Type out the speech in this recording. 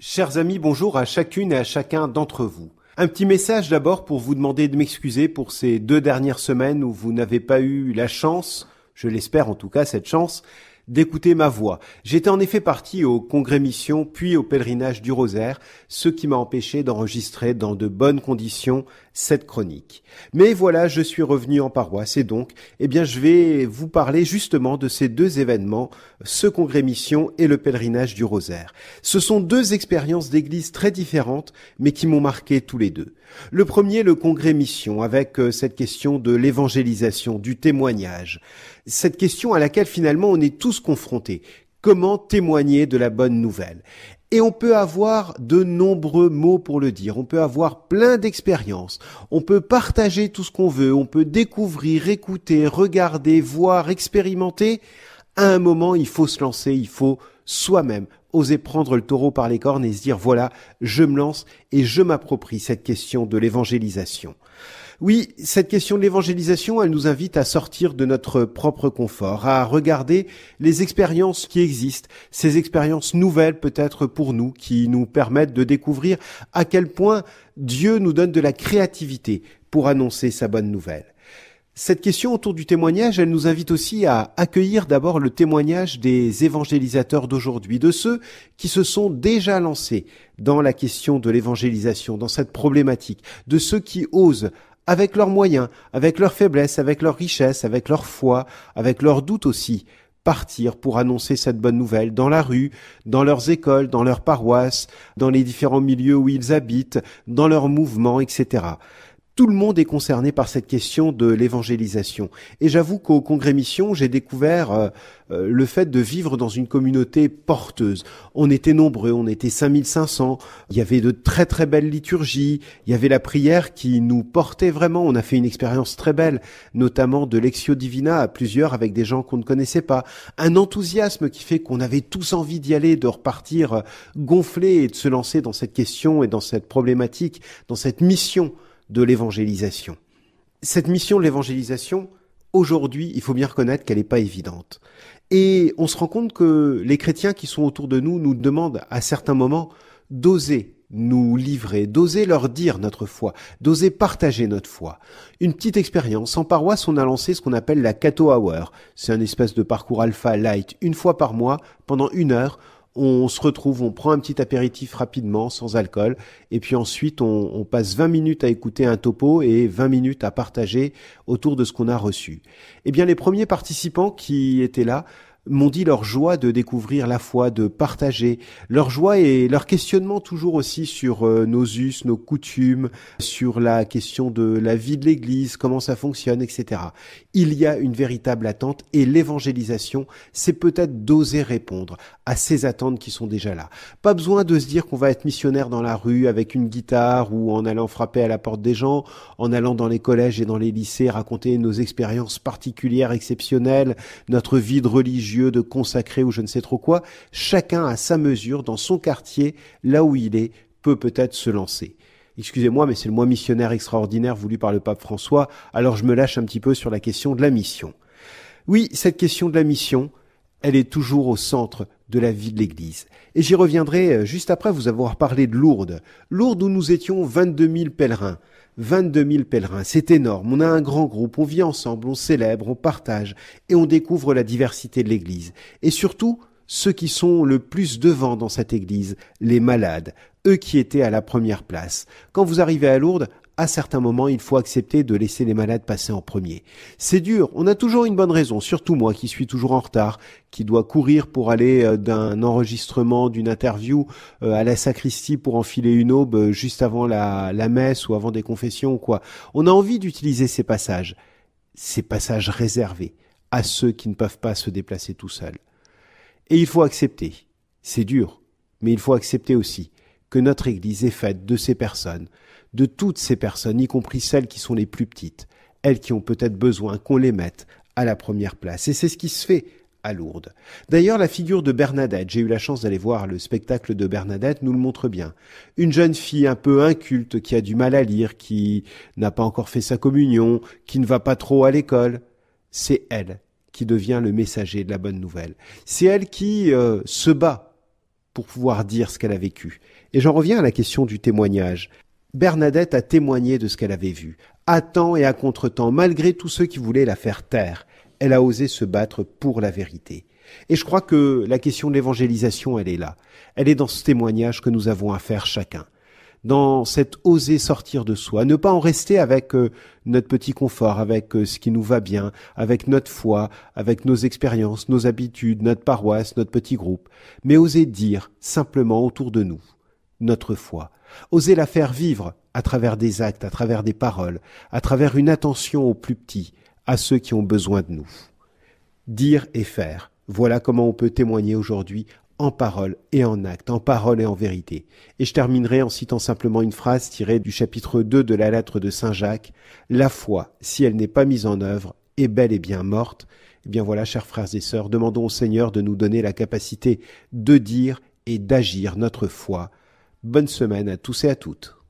Chers amis, bonjour à chacune et à chacun d'entre vous. Un petit message d'abord pour vous demander de m'excuser pour ces deux dernières semaines où vous n'avez pas eu la chance, je l'espère en tout cas cette chance, d'écouter ma voix. J'étais en effet parti au congrès mission puis au pèlerinage du rosaire, ce qui m'a empêché d'enregistrer dans de bonnes conditions cette chronique. Mais voilà, je suis revenu en paroisse et donc, eh bien, je vais vous parler justement de ces deux événements, ce congrès mission et le pèlerinage du rosaire. Ce sont deux expériences d'église très différentes, mais qui m'ont marqué tous les deux. Le premier, le congrès mission, avec euh, cette question de l'évangélisation, du témoignage. Cette question à laquelle finalement on est tous confrontés. Comment témoigner de la bonne nouvelle et on peut avoir de nombreux mots pour le dire, on peut avoir plein d'expériences, on peut partager tout ce qu'on veut, on peut découvrir, écouter, regarder, voir, expérimenter. À un moment, il faut se lancer, il faut soi-même oser prendre le taureau par les cornes et se dire voilà, je me lance et je m'approprie cette question de l'évangélisation. Oui, cette question de l'évangélisation, elle nous invite à sortir de notre propre confort, à regarder les expériences qui existent, ces expériences nouvelles peut-être pour nous, qui nous permettent de découvrir à quel point Dieu nous donne de la créativité pour annoncer sa bonne nouvelle. Cette question autour du témoignage, elle nous invite aussi à accueillir d'abord le témoignage des évangélisateurs d'aujourd'hui, de ceux qui se sont déjà lancés dans la question de l'évangélisation, dans cette problématique, de ceux qui osent avec leurs moyens, avec leurs faiblesses, avec leurs richesses, avec leur foi, avec leurs doutes aussi, partir pour annoncer cette bonne nouvelle dans la rue, dans leurs écoles, dans leurs paroisses, dans les différents milieux où ils habitent, dans leurs mouvements, etc. Tout le monde est concerné par cette question de l'évangélisation. Et j'avoue qu'au Congrès Mission, j'ai découvert euh, euh, le fait de vivre dans une communauté porteuse. On était nombreux, on était 5500, il y avait de très très belles liturgies, il y avait la prière qui nous portait vraiment. On a fait une expérience très belle, notamment de l'Exio Divina à plusieurs avec des gens qu'on ne connaissait pas. Un enthousiasme qui fait qu'on avait tous envie d'y aller, de repartir euh, gonflé et de se lancer dans cette question et dans cette problématique, dans cette mission de l'évangélisation. Cette mission de l'évangélisation, aujourd'hui, il faut bien reconnaître qu'elle n'est pas évidente. Et on se rend compte que les chrétiens qui sont autour de nous nous demandent à certains moments d'oser nous livrer, d'oser leur dire notre foi, d'oser partager notre foi. Une petite expérience. En paroisse, on a lancé ce qu'on appelle la Cato Hour. C'est un espèce de parcours alpha light. Une fois par mois, pendant une heure, on se retrouve, on prend un petit apéritif rapidement, sans alcool, et puis ensuite on, passe 20 minutes à écouter un topo et 20 minutes à partager autour de ce qu'on a reçu. Eh bien les premiers participants qui étaient là m'ont dit leur joie de découvrir la foi, de partager, leur joie et leur questionnement toujours aussi sur euh, nos us, nos coutumes, sur la question de la vie de l'Église, comment ça fonctionne, etc. Il y a une véritable attente et l'évangélisation, c'est peut-être d'oser répondre à ces attentes qui sont déjà là. Pas besoin de se dire qu'on va être missionnaire dans la rue avec une guitare ou en allant frapper à la porte des gens, en allant dans les collèges et dans les lycées raconter nos expériences particulières, exceptionnelles, notre vie de religion de consacrer ou je ne sais trop quoi, chacun à sa mesure, dans son quartier, là où il est, peut peut-être se lancer. Excusez-moi, mais c'est le mois missionnaire extraordinaire voulu par le pape François, alors je me lâche un petit peu sur la question de la mission. Oui, cette question de la mission, elle est toujours au centre de la vie de l'Église. Et j'y reviendrai euh, juste après vous avoir parlé de Lourdes. Lourdes où nous étions 22 000 pèlerins. 22 000 pèlerins, c'est énorme. On a un grand groupe, on vit ensemble, on célèbre, on partage et on découvre la diversité de l'Église. Et surtout, ceux qui sont le plus devant dans cette Église, les malades, eux qui étaient à la première place. Quand vous arrivez à Lourdes, à certains moments, il faut accepter de laisser les malades passer en premier. C'est dur, on a toujours une bonne raison, surtout moi qui suis toujours en retard, qui dois courir pour aller euh, d'un enregistrement, d'une interview euh, à la sacristie pour enfiler une aube euh, juste avant la, messe ou avant des confessions ou quoi. On a envie d'utiliser ces passages, ces passages réservés à ceux qui ne peuvent pas se déplacer tout seuls. Et il faut accepter, c'est dur, mais il faut accepter aussi que notre Église est faite de ces personnes, de toutes ces personnes, y compris celles qui sont les plus petites, elles qui ont peut-être besoin qu'on les mette à la première place. Et c'est ce qui se fait à Lourdes. D'ailleurs, la figure de Bernadette, j'ai eu la chance d'aller voir le spectacle de Bernadette, nous le montre bien. Une jeune fille un peu inculte qui a du mal à lire, qui n'a pas encore fait sa communion, qui ne va pas trop à l'école. C'est elle qui devient le messager de la bonne nouvelle. C'est elle qui euh, se bat pour pouvoir dire ce qu'elle a vécu. Et j'en reviens à la question du témoignage. Bernadette a témoigné de ce qu'elle avait vu, à temps et à contre-temps, malgré tous ceux qui voulaient la faire taire. Elle a osé se battre pour la vérité. Et je crois que la question de l'évangélisation, elle est là. Elle est dans ce témoignage que nous avons à faire chacun dans cette oser sortir de soi, ne pas en rester avec euh, notre petit confort, avec euh, ce qui nous va bien, avec notre foi, avec nos expériences, nos habitudes, notre paroisse, notre petit groupe, mais oser dire simplement autour de nous notre foi, oser la faire vivre à travers des actes, à travers des paroles, à travers une attention aux plus petits, à ceux qui ont besoin de nous. Dire et faire, voilà comment on peut témoigner aujourd'hui en parole et en acte, en parole et en vérité. Et je terminerai en citant simplement une phrase tirée du chapitre 2 de la lettre de Saint Jacques. La foi, si elle n'est pas mise en œuvre, est bel et bien morte. Eh bien voilà, chers frères et sœurs, demandons au Seigneur de nous donner la capacité de dire et d'agir notre foi. Bonne semaine à tous et à toutes.